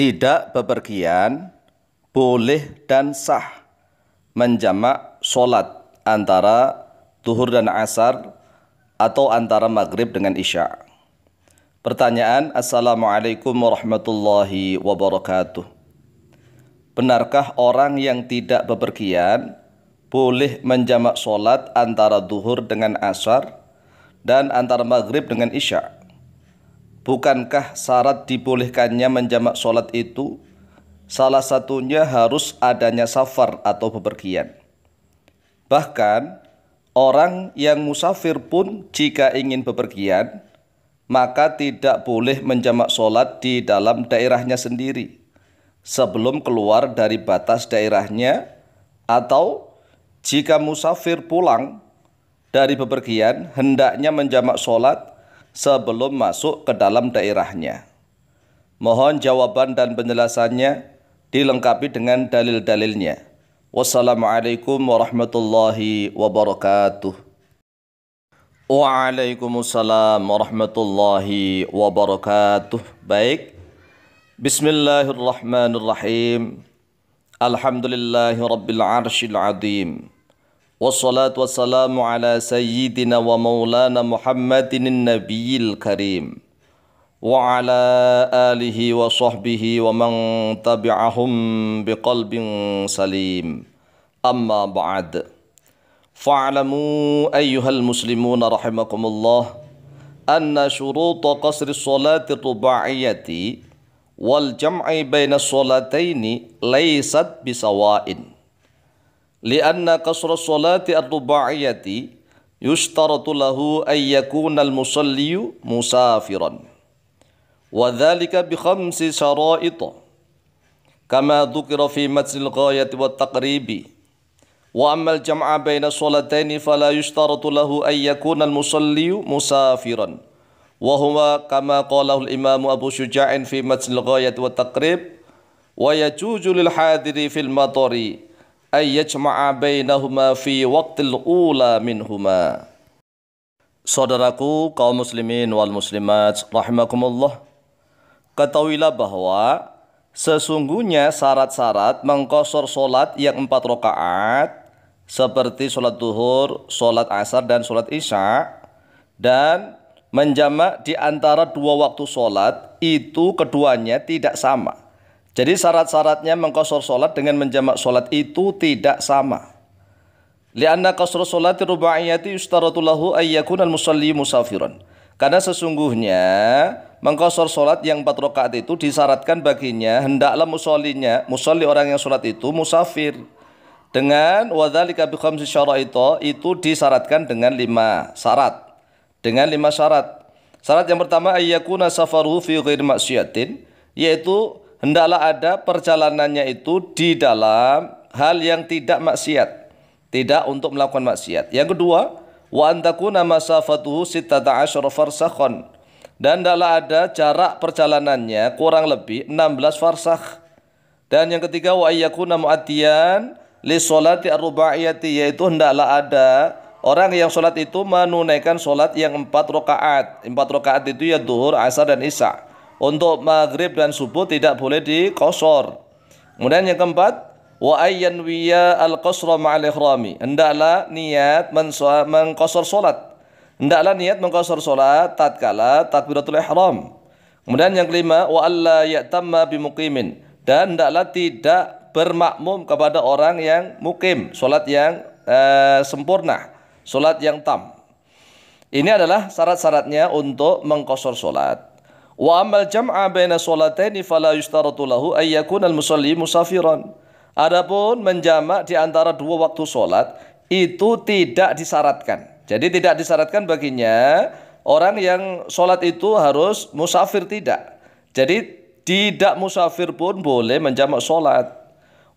tidak bepergian boleh dan sah menjamak solat antara duhur dan asar atau antara maghrib dengan isya. Pertanyaan Assalamualaikum warahmatullahi wabarakatuh. Benarkah orang yang tidak bepergian boleh menjamak solat antara duhur dengan asar dan antara maghrib dengan isya'? Bukankah syarat dibolehkannya menjamak sholat itu salah satunya harus adanya safar atau bepergian? Bahkan orang yang musafir pun jika ingin bepergian maka tidak boleh menjamak sholat di dalam daerahnya sendiri sebelum keluar dari batas daerahnya atau jika musafir pulang dari bepergian hendaknya menjamak sholat sebelum masuk ke dalam daerahnya. Mohon jawaban dan penjelasannya dilengkapi dengan dalil-dalilnya. Wassalamualaikum warahmatullahi wabarakatuh. Waalaikumsalam warahmatullahi wabarakatuh. Baik. Bismillahirrahmanirrahim. Alhamdulillahi rabbil azim. والصلاة والسلام على سيدنا ومولانا محمد النبي الكريم وعلى آله وصحبه ومن تبعهم بقلب سليم أما بعد فاعلموا أيها المسلمون رحمكم الله أن شروط قصر الصلاة الرباعية والجمع بين الصلاتين ليست بسواء لأن قصر الصلاة الرباعية يشترط له أن يكون المصلي مسافرا وذلك بخمس شرائط كما ذكر في متن الغاية والتقريب وأما الجمع بين الصلاتين فلا يشترط له أن يكون المصلي مسافرا وهما كما قاله الإمام أبو شجاع في متن الغاية والتقريب ويجوز للحاضر في المطر ayyajma'a bainahuma fi waqtil ula minhuma. Saudaraku kaum muslimin wal muslimat rahimakumullah. Ketahuilah bahwa sesungguhnya syarat-syarat mengkosor solat yang empat rakaat seperti solat duhur, solat asar dan solat isya dan menjamak di antara dua waktu solat itu keduanya tidak sama jadi syarat-syaratnya mengkosor solat dengan menjamak solat itu tidak sama. Lianna qasru solati rubaiyati yustaratu ayyakun al musalli musafiran. Karena sesungguhnya mengkosor solat yang empat rakaat itu disyaratkan baginya hendaklah musallinya musalli orang yang sholat itu musafir. Dengan wadhalika bi khamsi syaraito itu disyaratkan dengan lima syarat. Dengan lima syarat. Syarat yang pertama ayyakuna safaruhu fi ghairi maksiatin yaitu hendaklah ada perjalanannya itu di dalam hal yang tidak maksiat, tidak untuk melakukan maksiat. Yang kedua, wa antakuna masafatuhu sittata asyara farsakhon. Dan hendaklah ada jarak perjalanannya kurang lebih 16 farsakh. Dan yang ketiga wa ayyakuna mu'addiyan li sholati ar-ruba'iyati yaitu hendaklah ada orang yang sholat itu menunaikan sholat yang empat rakaat. Empat rakaat itu ya duhur, asar dan isya untuk maghrib dan subuh tidak boleh dikosor. Kemudian yang keempat, wa ayyan wiya al qasra ma'al ihrami. Hendaklah niat mengkosor solat. Hendaklah niat mengkosor solat tatkala takbiratul ihram. Kemudian yang kelima, wa alla ya'tamma bimuqimin. Dan hendaklah tidak bermakmum kepada orang yang mukim, solat yang eh, sempurna, solat yang tam. Ini adalah syarat-syaratnya untuk mengkosor solat. Wa amal jam'a baina sholataini fala yustaratu lahu al musalli musafiran. Adapun menjamak di antara dua waktu sholat itu tidak disyaratkan. Jadi tidak disyaratkan baginya orang yang sholat itu harus musafir tidak. Jadi tidak musafir pun boleh menjamak sholat.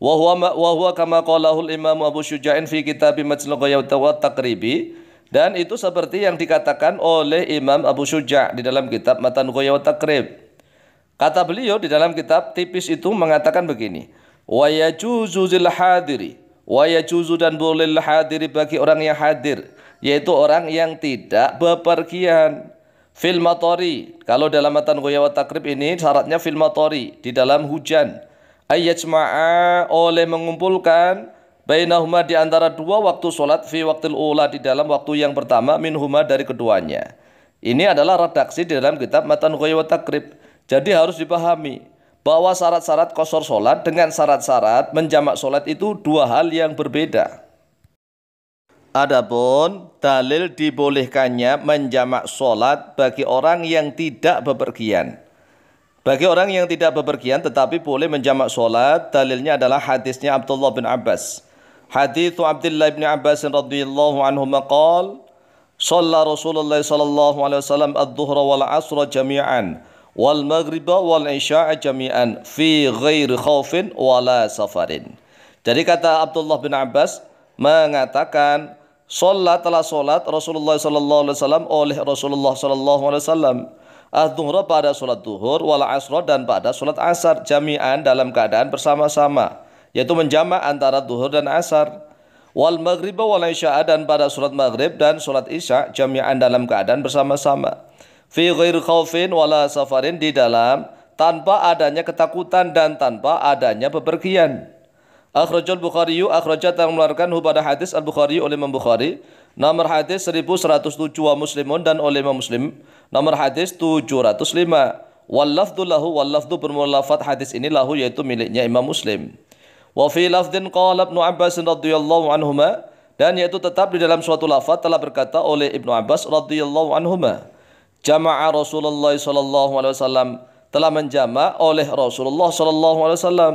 Wahwa wahwa kama qalahul Imam Abu Syuja'in fi kitab Majmu' Taqribi dan itu seperti yang dikatakan oleh Imam Abu Suja di dalam kitab Matan Goyaw Takrib. Kata beliau di dalam kitab tipis itu mengatakan begini. Waya yajuzu zil hadiri. Wa dan boleh hadiri bagi orang yang hadir. Yaitu orang yang tidak bepergian. Filmatori. Kalau dalam matan Goyaw Takrib ini syaratnya filmatori. Di dalam hujan. Ayat oleh mengumpulkan Bainahuma di antara dua waktu sholat fi waktil ula di dalam waktu yang pertama minhuma dari keduanya. Ini adalah redaksi di dalam kitab Matan Ghoi Takrib. Jadi harus dipahami bahwa syarat-syarat kosor sholat dengan syarat-syarat menjamak sholat itu dua hal yang berbeda. Adapun dalil dibolehkannya menjamak sholat bagi orang yang tidak bepergian. Bagi orang yang tidak bepergian tetapi boleh menjamak sholat, dalilnya adalah hadisnya Abdullah bin Abbas. حديث عبد الله بن عباس رضي الله عنهما قال صلى رسول الله صلى الله عليه وسلم الظهر والعصر جميعا والمغرب والعشاء جميعا في غير خوف ولا سفر jadi kata Abdullah bin Abbas mengatakan Sholat telah sholat Rasulullah Sallallahu Alaihi Wasallam oleh Rasulullah Sallallahu Alaihi Wasallam. al-dhuhr pada sholat duhur, wal asr dan pada sholat asar jami'an dalam keadaan bersama-sama yaitu menjamak antara duhur dan asar wal maghrib wal isya dan pada sholat maghrib dan sholat isya jami'an dalam keadaan bersama-sama fi ghairi khaufin wala safarin di dalam tanpa adanya ketakutan dan tanpa adanya bepergian Akhrajul Bukhari akhrajat yang mengeluarkan hubada hadis Al Bukhari oleh Imam Bukhari nomor hadis 1107 wa Muslimun dan oleh Imam Muslim nomor hadis 705 wal lafdhu lahu wal lafdhu bermula hadis ini lahu yaitu miliknya Imam Muslim Wa fi lafdhin qala Ibnu Abbas radhiyallahu anhuma dan yaitu tetap di dalam suatu lafaz telah berkata oleh Ibnu Abbas radhiyallahu anhuma jama'a Rasulullah sallallahu alaihi wasallam telah menjama oleh Rasulullah sallallahu alaihi wasallam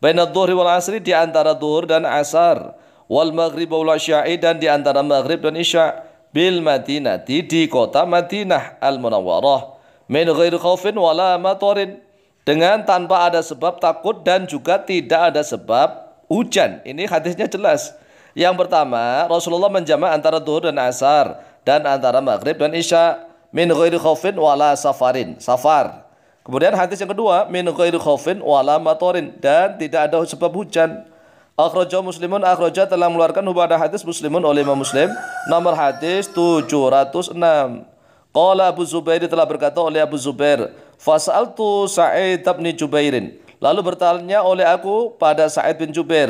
baina dhuhri wal asri di antara dhuhur dan asar wal maghrib wal isya' dan di antara maghrib dan isya bil madinati di kota Madinah al Munawwarah min ghairi khaufin wala matarin dengan tanpa ada sebab takut dan juga tidak ada sebab hujan. Ini hadisnya jelas. Yang pertama, Rasulullah menjamak antara duhur dan asar dan antara maghrib dan isya min ghairi khaufin wala safarin. Safar. Kemudian hadis yang kedua, min ghairi khaufin wala matorin dan tidak ada sebab hujan. Akhrajah Muslimun Akhrajah telah mengeluarkan hubadah hadis Muslimun oleh Imam Muslim nomor hadis 706. Qala Abu Zubair telah berkata oleh Abu Zubair, Fasaltu Sa'id bin Jubairin. Lalu bertanya oleh aku pada Sa'id bin Jubair.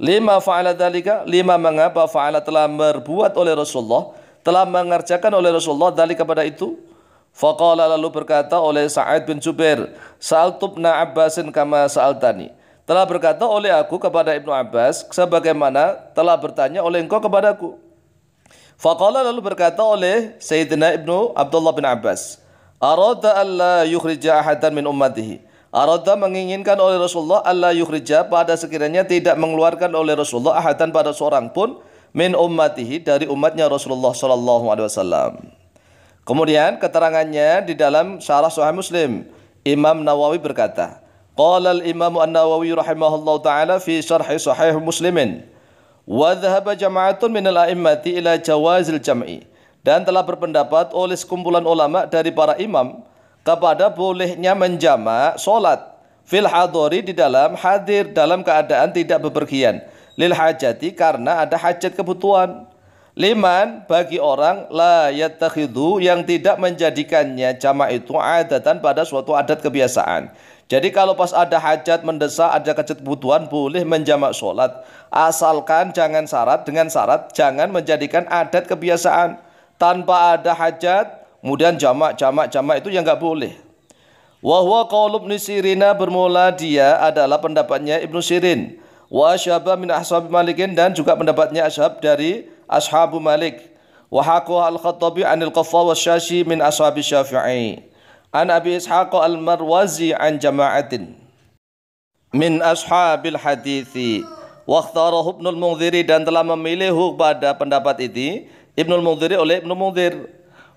Lima fa'ala dalika, lima mengapa fa'ala telah berbuat oleh Rasulullah, telah mengerjakan oleh Rasulullah dalika kepada itu. Faqala lalu berkata oleh Sa'id bin Jubair, Sa'altubna Abbasin kama sa'altani. Telah berkata oleh aku kepada Ibnu Abbas, sebagaimana telah bertanya oleh engkau kepadaku. Faqala lalu berkata oleh Sayyidina Ibnu Abdullah bin Abbas, Arada alla yukhrija ahadan min ummatihi. Arada menginginkan oleh Rasulullah alla yukhrija pada sekiranya tidak mengeluarkan oleh Rasulullah ahadan pada seorang pun min ummatihi dari umatnya Rasulullah sallallahu alaihi wasallam. Kemudian keterangannya di dalam Syarah Sahih Muslim, Imam Nawawi berkata, Qala al-Imam An-Nawawi rahimahullahu taala fi syarh Sahih Muslimin, wa dhahaba jama'atun min al-a'immati ila jawazil jam'i dan telah berpendapat oleh sekumpulan ulama dari para imam kepada bolehnya menjama solat fil hadori di dalam hadir dalam keadaan tidak bepergian lil hajati karena ada hajat kebutuhan liman bagi orang la yattakhidhu yang tidak menjadikannya jamak itu adatan pada suatu adat kebiasaan jadi kalau pas ada hajat mendesak ada kebutuhan boleh menjamak solat asalkan jangan syarat dengan syarat jangan menjadikan adat kebiasaan tanpa ada hajat kemudian jamak jamak jamak itu yang nggak boleh Wahwa qaul Ibnu bermula dia adalah pendapatnya Ibnu Sirin wa asyaba min ashab Malikin dan juga pendapatnya ashab dari ashabu Malik wa al-Khattabi anil Qaffa wa Syashi min ashabi Syafi'i an Abi Ishaq al-Marwazi an jama'atin min ashabil hadithi wa ikhtarahu Ibnu al-Munziri dan telah memilih pada pendapat ini Ibnul Mundhir oleh Ibnul Mundhir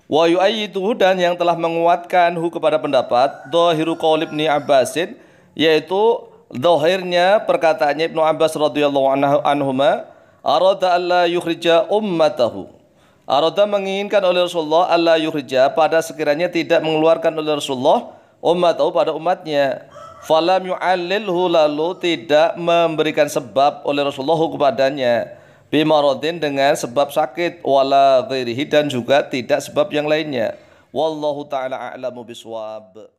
wa yu'ayyiduhu dan yang telah menguatkan menguatkanhu kepada pendapat dhahiru qaul Ibnu Abbasin yaitu dhahirnya perkataannya Ibnu Abbas radhiyallahu anhu anhuma arada alla yukhrija ummatahu arada menginginkan oleh Rasulullah alla yukhrija pada sekiranya tidak mengeluarkan oleh Rasulullah ummatahu pada umatnya falam yu'allilhu lalu tidak memberikan sebab oleh Rasulullah kepadanya bimaradin dengan sebab sakit wala dan juga tidak sebab yang lainnya wallahu taala a'lamu biswab